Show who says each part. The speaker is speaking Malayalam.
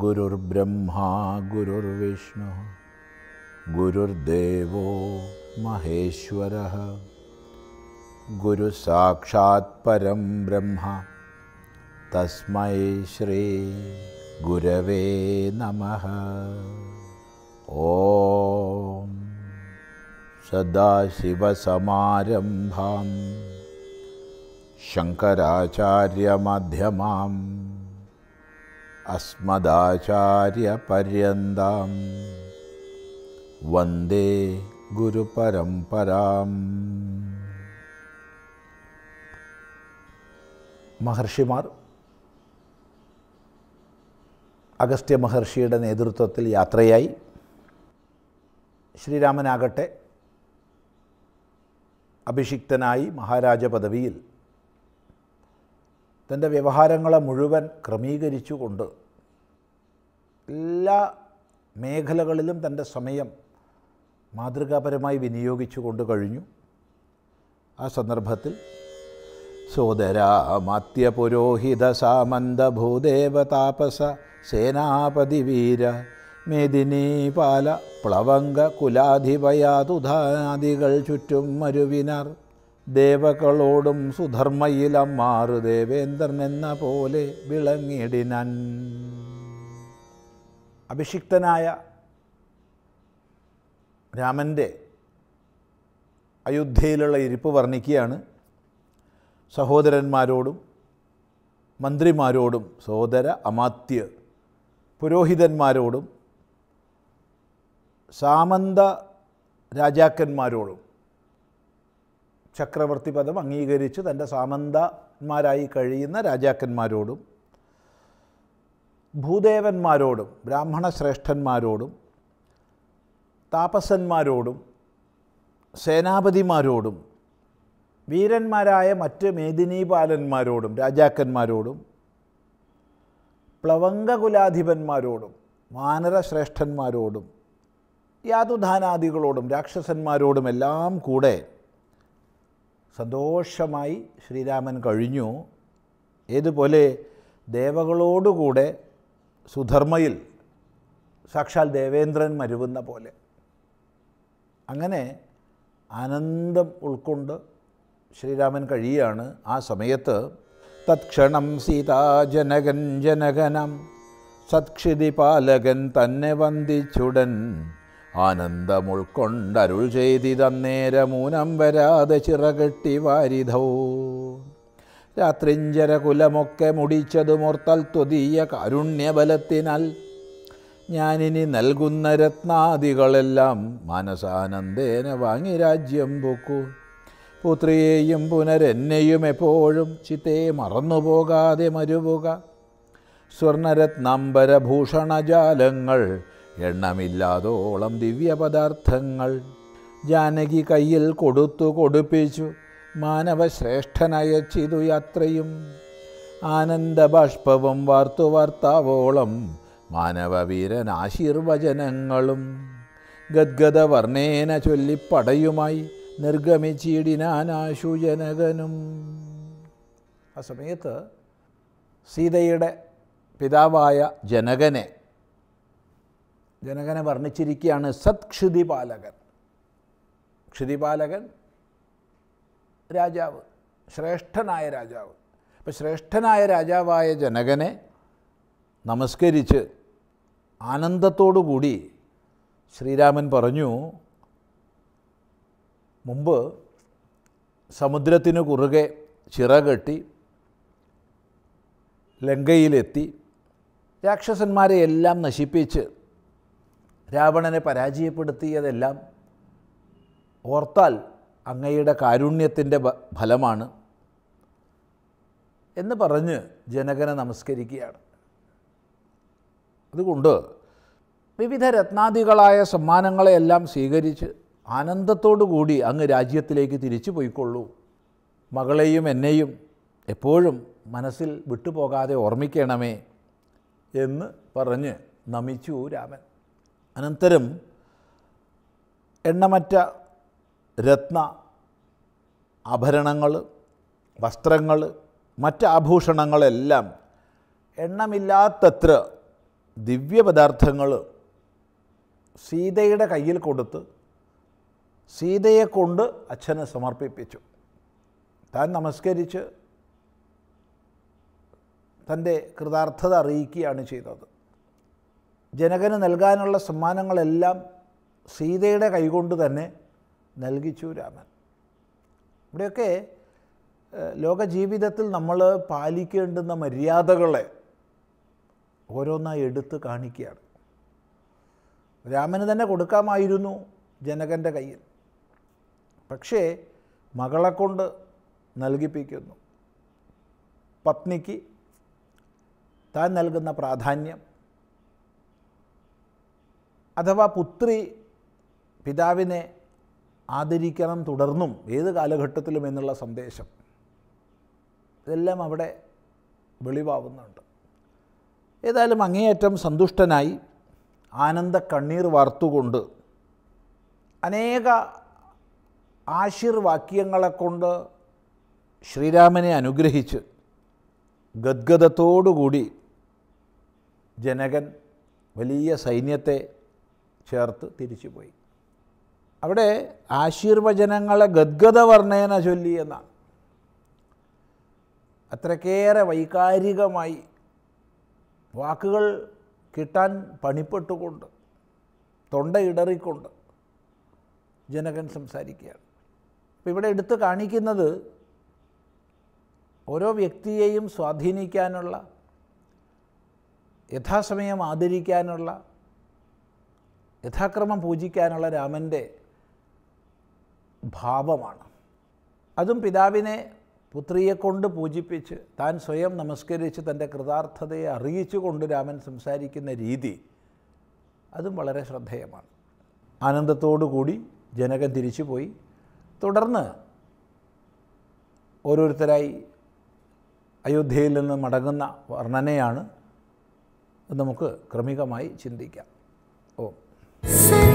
Speaker 1: गुरुर्ब्रह्मा गुरुर्विष्णुः गुरुर्देवो महेश्वरः परं ब्रह्मा तस्मै श्रीगुरवे नमः ॐ सदाशिवसमारम्भां शङ्कराचार्यमध्यमाम् अस्मदाचार्यपर्यन्तां വന്ദേ ഗുരുപരംപരാം മഹർഷിമാർ അഗസ്ത്യ മഹർഷിയുടെ നേതൃത്വത്തിൽ യാത്രയായി ശ്രീരാമനാകട്ടെ അഭിഷിക്തനായി മഹാരാജ പദവിയിൽ തൻ്റെ വ്യവഹാരങ്ങളെ മുഴുവൻ ക്രമീകരിച്ചുകൊണ്ട് എല്ലാ മേഖലകളിലും തൻ്റെ സമയം മാതൃകാപരമായി വിനിയോഗിച്ചു കൊണ്ട് കഴിഞ്ഞു ആ സന്ദർഭത്തിൽ പുരോഹിത സാമന്ത സാമന്തഭൂദേവ താപസ വീര മേദിനീപാല പ്ലവംഗ കുലാധിപയാതുധാദികൾ ചുറ്റും മരുവിനാർ ദേവകളോടും സുധർമ്മയിലമ്മാറു ദേവേന്ദ്രൻ എന്ന പോലെ വിളങ്ങിടിനൻ അഭിഷിക്തനായ രാമൻ്റെ അയോധ്യയിലുള്ള ഇരിപ്പ് വർണ്ണിക്കുകയാണ് സഹോദരന്മാരോടും മന്ത്രിമാരോടും സഹോദര അമാത്യ പുരോഹിതന്മാരോടും സാമന്ത രാജാക്കന്മാരോടും ചക്രവർത്തി പദം അംഗീകരിച്ച് തൻ്റെ സാമന്തന്മാരായി കഴിയുന്ന രാജാക്കന്മാരോടും ഭൂദേവന്മാരോടും ബ്രാഹ്മണ ശ്രേഷ്ഠന്മാരോടും താപസന്മാരോടും സേനാപതിമാരോടും വീരന്മാരായ മറ്റ് മേദിനീപാലന്മാരോടും രാജാക്കന്മാരോടും പ്ലവംഗകുലാധിപന്മാരോടും വാനരശ്രേഷ്ഠന്മാരോടും യാതുധാനാദികളോടും രാക്ഷസന്മാരോടുമെല്ലാം കൂടെ സന്തോഷമായി ശ്രീരാമൻ കഴിഞ്ഞു ഏതുപോലെ ദേവകളോടുകൂടെ സുധർമ്മയിൽ സാക്ഷാൽ ദേവേന്ദ്രൻ മരുവുന്ന പോലെ അങ്ങനെ ആനന്ദം ഉൾക്കൊണ്ട് ശ്രീരാമൻ കഴിയാണ് ആ സമയത്ത് തത്ക്ഷണം സീതാ ജനകൻ ജനകനം സത്ക്ഷിതിപാലകൻ തന്നെ വന്ദിച്ചുടൻ ആനന്ദമുൾക്കൊണ്ടരുൾ തന്നേരമൂനം വരാതെ ചിറകെട്ടി വാരിധോ രാത്രിഞ്ചര കുലമൊക്കെ മുടിച്ചതുമോർത്തൽ തൊതിയ കാരുണ്യബലത്തിനാൽ ഞാനിനി നൽകുന്ന രത്നാദികളെല്ലാം മാനസാനന്ദേന വാങ്ങി രാജ്യം പൊക്കൂ പുത്രിയെയും പുനരെന്നെയും എപ്പോഴും ചിത്തയെ മറന്നുപോകാതെ മരുവുക സ്വർണരത്നാംബരഭൂഷണജാലങ്ങൾ എണ്ണമില്ലാതോളം ദിവ്യപദാർത്ഥങ്ങൾ ജാനകി കയ്യിൽ കൊടുത്തു കൊടുപ്പിച്ചു മാനവശ്രേഷ്ഠനയച്ചിതു യാത്രയും ആനന്ദ ബാഷ്പവും വാർത്തു വാർത്താവോളം മാനവവീരനാശീർവചനങ്ങളും ഗദ്ഗതവർണേന ചൊല്ലിപ്പടയുമായി നിർഗമിച്ചിടിനാനാശുജനകനും ആ സമയത്ത് സീതയുടെ പിതാവായ ജനകനെ ജനകനെ വർണ്ണിച്ചിരിക്കുകയാണ് സത്ക്ഷുതിപാലകൻ ക്ഷുതിപാലകൻ രാജാവ് ശ്രേഷ്ഠനായ രാജാവ് അപ്പം ശ്രേഷ്ഠനായ രാജാവായ ജനകനെ നമസ്കരിച്ച് ആനന്ദത്തോടുകൂടി ശ്രീരാമൻ പറഞ്ഞു മുമ്പ് സമുദ്രത്തിനു കുറുകെ ചിറകെട്ടി ലങ്കയിലെത്തി രാക്ഷസന്മാരെ എല്ലാം നശിപ്പിച്ച് രാവണനെ പരാജയപ്പെടുത്തിയതെല്ലാം ഓർത്താൽ അങ്ങയുടെ കാരുണ്യത്തിൻ്റെ ഫലമാണ് എന്ന് പറഞ്ഞ് ജനകനെ നമസ്കരിക്കുകയാണ് അതുകൊണ്ട് വിവിധ രത്നാദികളായ സമ്മാനങ്ങളെയെല്ലാം സ്വീകരിച്ച് കൂടി അങ്ങ് രാജ്യത്തിലേക്ക് തിരിച്ചു പോയിക്കൊള്ളൂ മകളെയും എന്നെയും എപ്പോഴും മനസ്സിൽ വിട്ടുപോകാതെ ഓർമ്മിക്കണമേ എന്ന് പറഞ്ഞ് നമിച്ചു രാമൻ അനന്തരം എണ്ണമറ്റ രത്ന ആഭരണങ്ങൾ വസ്ത്രങ്ങൾ മറ്റ് ആഭൂഷണങ്ങളെല്ലാം എണ്ണമില്ലാത്തത്ര ദിവ്യപദാർത്ഥങ്ങൾ സീതയുടെ കയ്യിൽ കൊടുത്ത് സീതയെ കൊണ്ട് അച്ഛനെ സമർപ്പിപ്പിച്ചു താൻ നമസ്കരിച്ച് തൻ്റെ കൃതാർത്ഥത അറിയിക്കുകയാണ് ചെയ്തത് ജനകന് നൽകാനുള്ള സമ്മാനങ്ങളെല്ലാം സീതയുടെ കൈകൊണ്ട് തന്നെ നൽകിച്ചു രാമൻ ഇവിടെയൊക്കെ ലോകജീവിതത്തിൽ നമ്മൾ പാലിക്കേണ്ടുന്ന മര്യാദകളെ ഓരോന്നായി എടുത്ത് കാണിക്കുകയാണ് രാമന് തന്നെ കൊടുക്കാമായിരുന്നു ജനകൻ്റെ കയ്യിൽ പക്ഷേ മകളെ കൊണ്ട് നൽകിപ്പിക്കുന്നു പത്നിക്ക് താൻ നൽകുന്ന പ്രാധാന്യം അഥവാ പുത്രി പിതാവിനെ ആദരിക്കണം തുടർന്നും ഏത് കാലഘട്ടത്തിലും എന്നുള്ള സന്ദേശം ഇതെല്ലാം അവിടെ വെളിവാവുന്നുണ്ട് ഏതായാലും അങ്ങേയറ്റം സന്തുഷ്ടനായി ആനന്ദ കണ്ണീർ വാർത്തുകൊണ്ട് അനേക ആശീർവാക്യങ്ങളെക്കൊണ്ട് ശ്രീരാമനെ അനുഗ്രഹിച്ച് ഗദ്ഗതത്തോടുകൂടി ജനകൻ വലിയ സൈന്യത്തെ ചേർത്ത് തിരിച്ചുപോയി അവിടെ ആശീർവചനങ്ങളെ ഗദ്ഗതവർണ്ണേന ചൊല്ലി എന്നാണ് അത്രക്കേറെ വൈകാരികമായി വാക്കുകൾ കിട്ടാൻ പണിപ്പെട്ടുകൊണ്ട് തൊണ്ടയിടറിക്കൊണ്ട് ജനകൻ സംസാരിക്കുകയാണ് അപ്പോൾ ഇവിടെ എടുത്തു കാണിക്കുന്നത് ഓരോ വ്യക്തിയെയും സ്വാധീനിക്കാനുള്ള യഥാസമയം ആദരിക്കാനുള്ള യഥാക്രമം പൂജിക്കാനുള്ള രാമൻ്റെ ഭാവമാണ് അതും പിതാവിനെ പുത്രിയെ കൊണ്ട് പൂജിപ്പിച്ച് താൻ സ്വയം നമസ്കരിച്ച് തൻ്റെ കൃതാർത്ഥതയെ കൊണ്ട് രാമൻ സംസാരിക്കുന്ന രീതി അതും വളരെ ശ്രദ്ധേയമാണ് ആനന്ദത്തോടുകൂടി ജനകൻ തിരിച്ചുപോയി തുടർന്ന് ഓരോരുത്തരായി അയോധ്യയിൽ നിന്ന് മടങ്ങുന്ന വർണ്ണനയാണ് നമുക്ക് ക്രമികമായി ചിന്തിക്കാം ഓ 三。